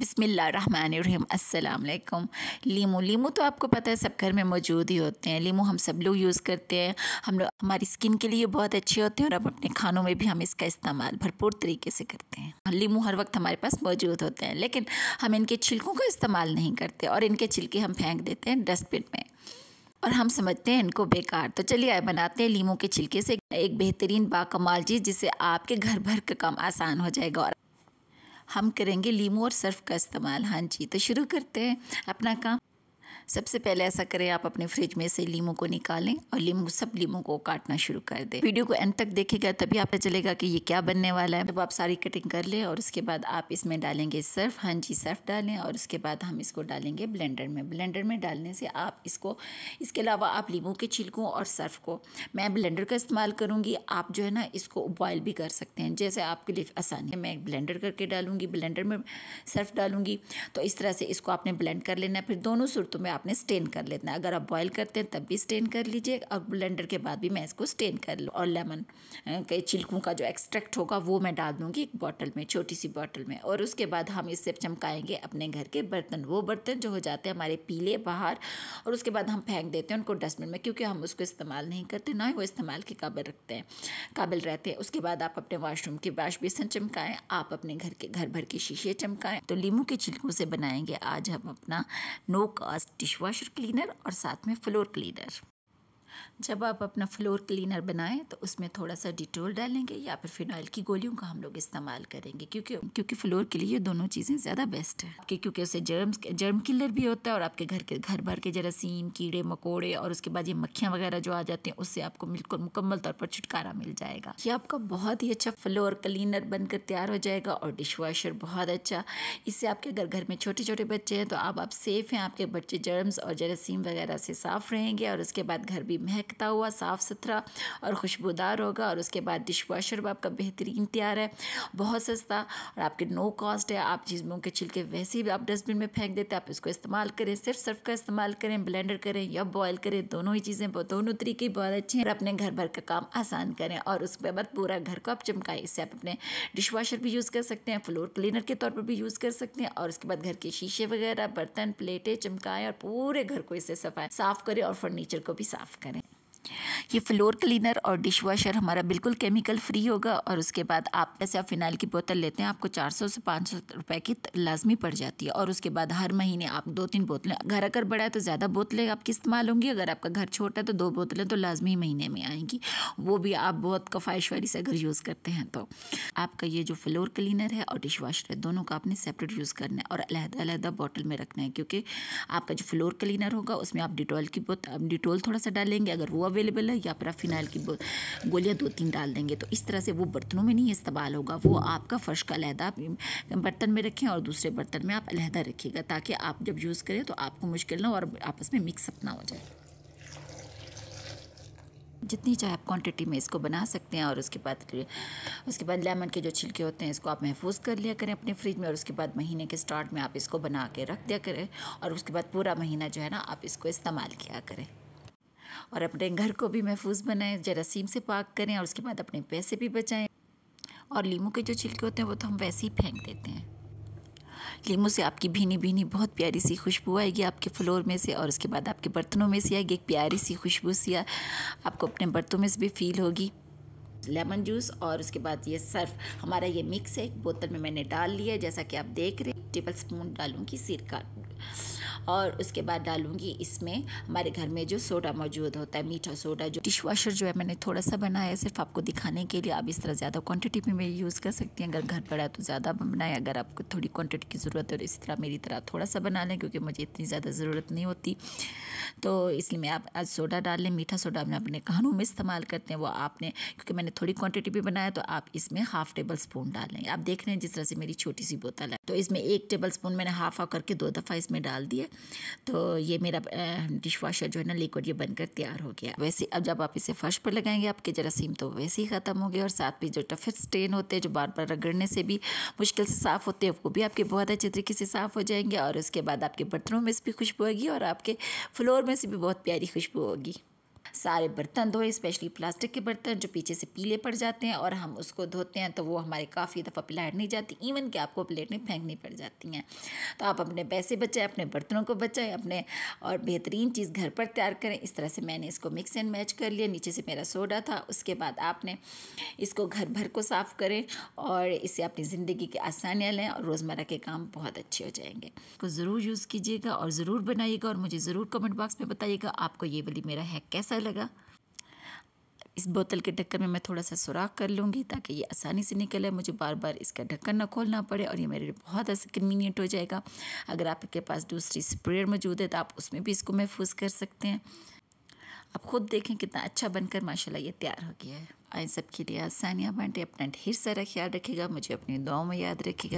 बिसमीम अल्लाम लीमू लीमू तो आपको पता है सब घर में मौजूद ही होते हैं लीमू हम सब लोग यूज़ करते हैं हम लोग हमारी स्किन के लिए बहुत अच्छे होते हैं और अब अपने खानों में भी हम इसका इस्तेमाल भरपूर तरीके से करते हैं लीमू हर वक्त हमारे पास मौजूद होते हैं लेकिन हम इनके छिलकों का इस्तेमाल नहीं करते और इनके छिलके हम फेंक देते हैं डस्टबिन में और हम समझते हैं इनको बेकार तो चलिए आए बनाते हैं लीमू के छिलके से एक बेहतरीन बाकमाल चीज़ जिससे आपके घर भर का काम आसान हो जाएगा और हम करेंगे लीमू और सर्फ का इस्तेमाल हाँ जी तो शुरू करते हैं अपना काम सबसे पहले ऐसा करें आप अपने फ्रिज में से लीमू को निकालें और लीमू सब लीमू को काटना शुरू कर दें वीडियो को एंड तक देखेगा तभी आपको चलेगा कि ये क्या बनने वाला है तब आप सारी कटिंग कर लें और उसके बाद आप इसमें डालेंगे सर्फ हाँ जी सर्फ डालें और उसके बाद हम इसको डालेंगे ब्लेंडर में ब्लेंडर में डालने से आप इसको इसके अलावा आप लीमू के छिलकों और सर्फ को मैं ब्लेंडर का इस्तेमाल करूँगी आप जो है ना इसको बॉयल भी कर सकते हैं जैसे आपके लिए आसानी है मैं ब्लेंडर करके डालूँगी ब्लेंडर में सर्फ डालूँगी तो इस तरह से इसको आपने ब्लेंड कर लेना है फिर दोनों सूरतों में आपने स्टेन कर लेना है अगर आप बॉईल करते हैं तब भी स्टेन कर लीजिए और ब्लेंडर के बाद भी मैं इसको स्टेन कर लूँ और लेमन के छिलकों का जो एक्सट्रैक्ट होगा वो मैं डाल दूँगी एक बॉटल में छोटी सी बॉटल में और उसके बाद हम इससे चमकाएंगे अपने घर के बर्तन वो बर्तन जो हो जाते हैं हमारे पीले बाहर और उसके बाद हम फेंक देते हैं उनको डस्टबिन में क्योंकि हम उसको इस्तेमाल नहीं करते ना ही वो इस्तेमाल के काबिल रखते हैं काबिल रहते हैं उसके बाद आप अपने वाशरूम के वाश बेसन चमकाएँ आप अपने घर के घर भर के शीशे चमकाएँ तो लीमू के छिलकों से बनाएंगे आज हम अपना नो कास्ट डिशवाशर क्लीनर और साथ में फ्लोर क्लीनर जब आप अपना फ्लोर क्लीनर बनाएं तो उसमें थोड़ा सा डिटोल डालेंगे या फिर फिनाइल की गोलियों का हम लोग इस्तेमाल करेंगे क्योंकि क्योंकि फ्लोर के लिए दोनों चीज़ें ज़्यादा बेस्ट है कि क्योंकि उससे जर्म जर्म किलर भी होता है और आपके घर के घर भर के जरासीम कीड़े मकोड़े और उसके बाद ये मक्खियाँ वगैरह जो आ जाती हैं उससे आपको बिल्कुल मुकम्मल तौर पर छुटकारा मिल जाएगा ये आपका बहुत ही अच्छा फ्लोर क्लीनर बनकर तैयार हो जाएगा और डिश वॉशर बहुत अच्छा इससे आपके अगर घर में छोटे छोटे बच्चे हैं तो आप सेफ़ हैं आपके बच्चे जर्म्स और जरासीम वगैरह से साफ़ रहेंगे और उसके बाद घर भी महकता हुआ साफ़ सुथरा और खुशबूदार होगा और उसके बाद डिश वॉशर भी आपका बेहतरीन तैयार है बहुत सस्ता और आपके नो कॉस्ट है आप चीज़ों के छिलके वैसे भी आप डस्टबिन में फेंक देते हैं आप इसको इस्तेमाल करें सिर्फ सर्फ का इस्तेमाल करें ब्लेंडर करें या बॉयल करें दोनों ही चीज़ें दोनों तरीके बहुत अच्छे हैं और अपने घर भर का काम आसान करें और उसके बाद पूरा घर को आप चमकाएं इससे आप अपने डिश वॉशर भी यूज़ कर सकते हैं फ्लोर क्लीनर के तौर पर भी यूज़ कर सकते हैं और उसके बाद घर के शीशे वगैरह बर्तन प्लेटें चमकाएं और पूरे घर को इससे सफाई साफ करें और फर्नीचर को भी साफ करें ये फ्लोर क्लीनर और डिश वॉशर हमारा बिल्कुल केमिकल फ्री होगा और उसके बाद आप जैसे आप फिनाइल की बोतल लेते हैं आपको 400 से 500 रुपए की लाजमी पड़ जाती है और उसके बाद हर महीने आप दो तीन बोतलें घर अगर बड़ा है तो ज़्यादा बोतलें आपकी इस्तेमाल होंगी अगर आपका घर छोटा है तो दो बोतलें तो लाजमी महीने में आएंगी वो भी आप बहुत कफाइशवारी से अगर यूज़ करते हैं तो आपका ये जो फ्लोर क्लीनर है और डिश वॉशर है दोनों का आपने सेपरेट यूज़ करना है और अलहदा अलहदा बॉटल में रखना है क्योंकि आपका जो फ्लोर क्लीनर होगा उसमें आप डिटॉल की बोतल डिटोल थोड़ा सा डालेंगे अगर वो अवेलेबल है या फिर आप फिनाइल की गोलियाँ दो तीन डाल देंगे तो इस तरह से वो बर्तनों में नहीं इस्तेमाल होगा वो आपका फ़र्श का लहदा बर्तन में रखें और दूसरे बर्तन में आप अलहदा रखिएगा ताकि आप जब यूज़ करें तो आपको मुश्किल ना हो और आपस में मिक्सअप ना हो जाए जितनी चाहे आप क्वांटिटी में इसको बना सकते हैं और उसके बाद उसके बाद लेमन के जो छिलके होते हैं इसको आप महफूज कर लिया करें अपने फ्रिज में और उसके बाद महीने के स्टार्ट में आप इसको बना के रख दिया करें और उसके बाद पूरा महीना जो है ना आप इसको इस्तेमाल किया करें और अपने घर को भी महफूज बनाएं जरासीम से पाक करें और उसके बाद अपने पैसे भी बचाएं और लीमू के जो छिलके होते हैं वो तो हम वैसे ही फेंक देते हैं लीमू से आपकी भीनी भीनी बहुत प्यारी सी खुशबू आएगी आपके फ्लोर में से और उसके बाद आपके बर्तनों में से आएगी एक प्यारी सी खुशबू सी आपको अपने बर्तनों में से भी फील होगी लेमन जूस और उसके बाद ये सर्फ हमारा ये मिक्स है एक बोतल में मैंने डाल लिया जैसा कि आप देख रहे हैं टेबल स्पून डालूँगी सिरका और उसके बाद डालूँगी इसमें हमारे घर में जो सोडा मौजूद होता है मीठा सोडा जो डिश वाशर जो है मैंने थोड़ा सा बनाया सिर्फ आपको दिखाने के लिए आप इस तरह ज़्यादा क्वांटिटी में मैं यूज़ कर सकती हैं अगर घर आए तो ज़्यादा बनाएं अगर आपको थोड़ी क्वान्टिटी की ज़रूरत है और तो इस तरह मेरी तरह थोड़ा सा बना लें क्योंकि मुझे इतनी ज़्यादा ज़रूरत नहीं होती तो इसलिए मैं आप आज सोडा डाल लें मीठा सोडा मैं अपने कहानों में इस्तेमाल करते हैं वो आपने क्योंकि मैंने थोड़ी क्वांटिटी भी बनाया तो आप इसमें हाफ टेबल स्पून डालें आप देख रहे हैं जिस तरह से मेरी छोटी सी बोतल है तो इसमें एक टेबल स्पून मैंने हाफ हाफ करके दो दफ़ा इसमें डाल दिया तो ये मेरा डिश वॉशर जो है ना लिक्विड ये बनकर तैयार हो गया वैसे अब जब आप इसे फर्श पर लगाएंगे आपके जरासीम तो वैसे ही ख़त्म हो गया और साथ में जो टफे स्टेन होते हैं जो बार बार रगड़ने से भी मुश्किल से साफ़ होते हैं वो भी आपके बहुत अच्छे तरीके से साफ़ हो जाएंगे और उसके बाद आपके बर्तनों में भी खुशबू आएगी और आपके फ्लोर और में से भी बहुत प्यारी खुशबू होगी सारे बर्तन धोए स्पेशली प्लास्टिक के बर्तन जो पीछे से पीले पड़ जाते हैं और हम उसको धोते हैं तो वो हमारे काफ़ी दफ़ा प्लेट नहीं जाती इवन कि आपको प्लेट में फेंकनी पड़ जाती हैं तो आप अपने पैसे बचाएं अपने बर्तनों को बचाएं अपने और बेहतरीन चीज़ घर पर तैयार करें इस तरह से मैंने इसको मिक्स एंड मैच कर लिया नीचे से मेरा सोडा था उसके बाद आपने इसको घर भर को साफ़ करें और इससे अपनी ज़िंदगी की आसानियाँ लें और रोज़मर्रा के काम बहुत अच्छे हो जाएंगे को ज़रूर यूज़ कीजिएगा और ज़रूर बनाइएगा और मुझे ज़रूर कमेंट बॉक्स में बताइएगा आपको ये वाली मेरा हैक कैसा अच्छा लगा इस बोतल के ढक्कन में मैं थोड़ा सा सुराख कर लूँगी ताकि ये आसानी से निकले मुझे बार बार इसका ढक्कन ना खोलना पड़े और ये मेरे लिए बहुत कन्वीनियंट हो जाएगा अगर आपके पास दूसरी स्प्रेयर मौजूद है तो आप उसमें भी इसको महफूज कर सकते हैं आप खुद देखें कितना अच्छा बनकर माशाल्लाह ये तैयार हो गया है आए सबके लिए आसानियाँ बांटे अपना ढेर सारा ख्याल रखेगा मुझे अपनी दुआओं में याद रखेगा